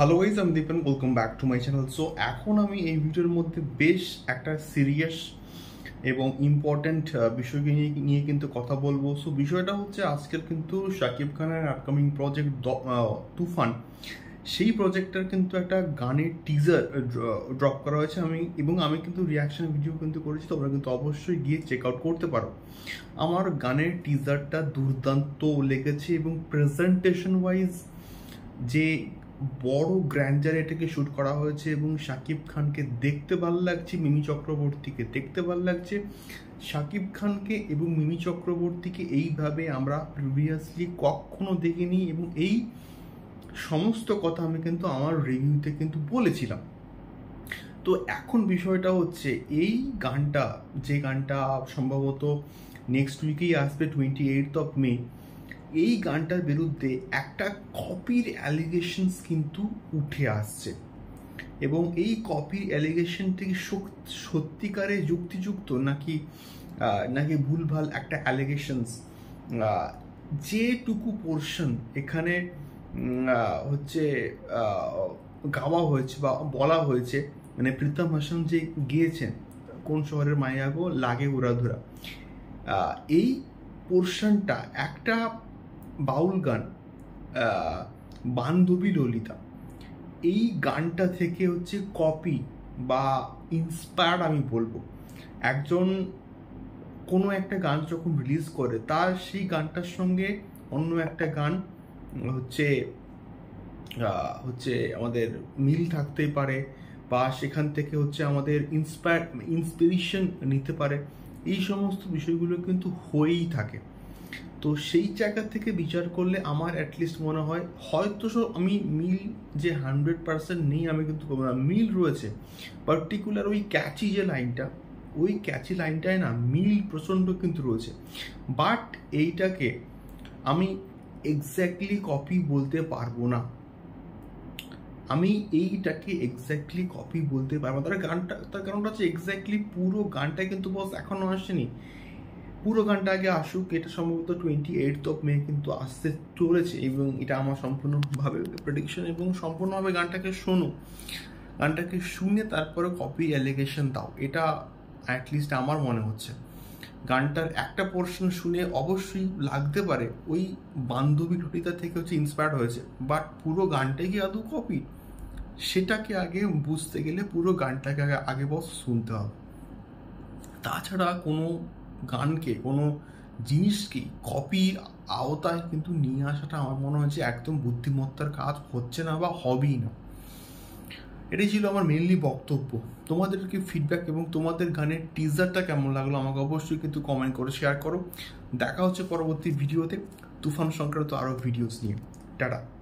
hello wise আমি Dipen welcome back to my channel so এখন আমি এই ভিডিওর মধ্যে বেশ একটা সিরিয়াস এবং ইম্পর্ট্যান্ট বিষয়কে নিয়ে কিন্তু কথা বলবো সো বিষয়টা হচ্ছে আজকের কিন্তু শাকিব খানের আপকামিং প্রজেক্ট তুফান সেই প্রজেক্টটার কিন্তু একটা গানের টিজার ড্রপ করা হয়েছে আমি এবং আমি কিন্তু রিয়াকশান ভিডিও কিন্তু করেছি তোমরা কিন্তু অবশ্যই গিয়ে চেক আউট করতে পারো আমার গানের টিজারটা দুর্দান্ত লেগেছে এবং প্রেজেন্টেশন ওয়াইজ যে বড় গ্র্যান্ডার এটাকে শ্যুট করা হয়েছে এবং শাকিব খানকে দেখতে ভালো লাগছে মিমি চক্রবর্তীকে দেখতে ভালো লাগছে শাকিব খানকে এবং মিমি চক্রবর্তীকে এইভাবে আমরা প্রিভিয়াসলি কখনো দেখিনি এবং এই সমস্ত কথা আমি কিন্তু আমার রিভিউতে কিন্তু বলেছিলাম তো এখন বিষয়টা হচ্ছে এই গানটা যে গানটা সম্ভবত নেক্সট উইকেই আসবে টোয়েন্টি এইট অফ মে এই গানটার বিরুদ্ধে একটা কপির অ্যালিগেশনস কিন্তু উঠে আসছে এবং এই কপির অ্যালিগেশন থেকে সত্যিকারে যুক্তিযুক্ত নাকি নাকি ভুলভাল একটা অ্যালিগেশনস যেটুকু পোর্শন এখানে হচ্ছে গাওয়া হয়েছে বা বলা হয়েছে মানে প্রীতম হাসান যে গিয়েছেন কোন শহরের মায়া গো লাগে উড়াধুরা এই পোর্শনটা একটা বাউল গান বান্ধবী ললিতা এই গানটা থেকে হচ্ছে কপি বা ইন্সপায়ার্ড আমি বলবো একজন কোনো একটা গান যখন রিলিজ করে তার সেই গানটার সঙ্গে অন্য একটা গান হচ্ছে হচ্ছে আমাদের মিল থাকতেই পারে বা সেখান থেকে হচ্ছে আমাদের ইন্সপায়ার ইন্সপিরেশন নিতে পারে এই সমস্ত বিষয়গুলো কিন্তু হয়েই থাকে তো সেই জায়গা থেকে বিচার করলে আমার অ্যাটলিস্ট মনে হয় হয়তো আমি মিল যে হান্ড্রেড পার্সেন্ট নেই আমি কিন্তু মিল রয়েছে পার্টিকুলার ওই ক্যাচি যে লাইনটা ওই ক্যাচি লাইনটায় না মিল প্রচণ্ড কিন্তু রয়েছে বাট এইটাকে আমি এক্স্যাক্টলি কপি বলতে পারবো না আমি এইটাকে এক্স্যাক্টলি কপি বলতে পারবো তার গানটা তার কারণটা হচ্ছে এক্স্যাক্টলি পুরো গানটা কিন্তু বস এখনও আসেনি পুরো গানটা আগে আসুক এটা সম্ভবত টোয়েন্টি এইট অফ মে কিন্তু আসতে চলেছে এবং এটা আমার সম্পূর্ণভাবে প্রেডিকশন এবং সম্পূর্ণভাবে গানটাকে শোনো গানটাকে শুনে তারপরে কপি অ্যালিগেশন দাও এটা অ্যাটলিস্ট আমার মনে হচ্ছে গানটার একটা পোর্শন শুনে অবশ্যই লাগতে পারে ওই বান্ধবী ঘটিতা থেকে হচ্ছে ইন্সপায়ার হয়েছে বাট পুরো গানটাই কি আদৌ কপি সেটাকে আগে বুঝতে গেলে পুরো গানটাকে আগে আগে বস শুনতে হবে তাছাড়া কোনো গানকে কোনো জিনিসকে কপির আওতায় কিন্তু নিয়ে আসাটা আমার মনে হয়েছে একদম বুদ্ধিমত্তার কাজ হচ্ছে না বা হবেই না এটাই ছিল আমার মেনলি বক্তব্য তোমাদের কি ফিডব্যাক এবং তোমাদের গানের টিজারটা কেমন লাগলো আমাকে অবশ্যই কিন্তু কমেন্ট করে শেয়ার করো দেখা হচ্ছে পরবর্তী ভিডিওতে তুফান সংক্রান্ত আরও ভিডিওস নিয়ে টাটা